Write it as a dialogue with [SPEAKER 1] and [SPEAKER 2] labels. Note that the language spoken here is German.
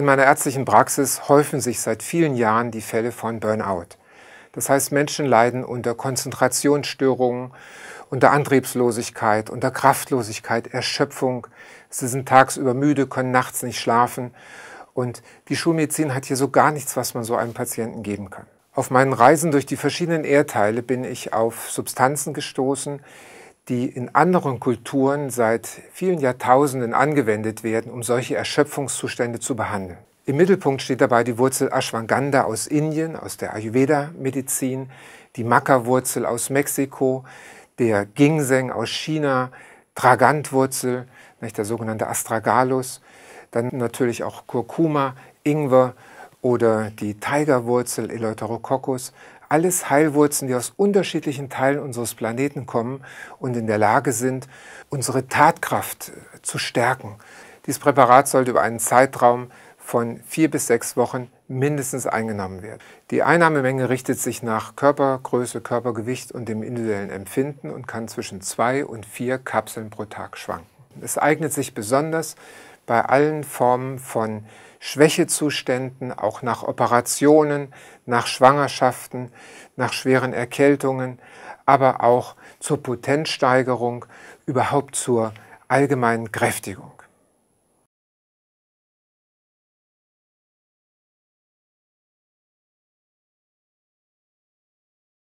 [SPEAKER 1] In meiner ärztlichen Praxis häufen sich seit vielen Jahren die Fälle von Burnout. Das heißt, Menschen leiden unter Konzentrationsstörungen, unter Antriebslosigkeit, unter Kraftlosigkeit, Erschöpfung. Sie sind tagsüber müde, können nachts nicht schlafen. Und die Schulmedizin hat hier so gar nichts, was man so einem Patienten geben kann. Auf meinen Reisen durch die verschiedenen Erdteile bin ich auf Substanzen gestoßen, die in anderen Kulturen seit vielen Jahrtausenden angewendet werden, um solche Erschöpfungszustände zu behandeln. Im Mittelpunkt steht dabei die Wurzel Ashwagandha aus Indien, aus der Ayurveda-Medizin, die Maca-Wurzel aus Mexiko, der Ginseng aus China, Tragantwurzel, der sogenannte Astragalus, dann natürlich auch Kurkuma, Ingwer oder die Tigerwurzel Eleutherococcus, alles Heilwurzeln, die aus unterschiedlichen Teilen unseres Planeten kommen und in der Lage sind, unsere Tatkraft äh, zu stärken. Dieses Präparat sollte über einen Zeitraum von vier bis sechs Wochen mindestens eingenommen werden. Die Einnahmemenge richtet sich nach Körpergröße, Körpergewicht und dem individuellen Empfinden und kann zwischen zwei und vier Kapseln pro Tag schwanken. Es eignet sich besonders bei allen Formen von Schwächezuständen, auch nach Operationen, nach Schwangerschaften, nach schweren Erkältungen, aber auch zur Potenzsteigerung, überhaupt zur allgemeinen Kräftigung.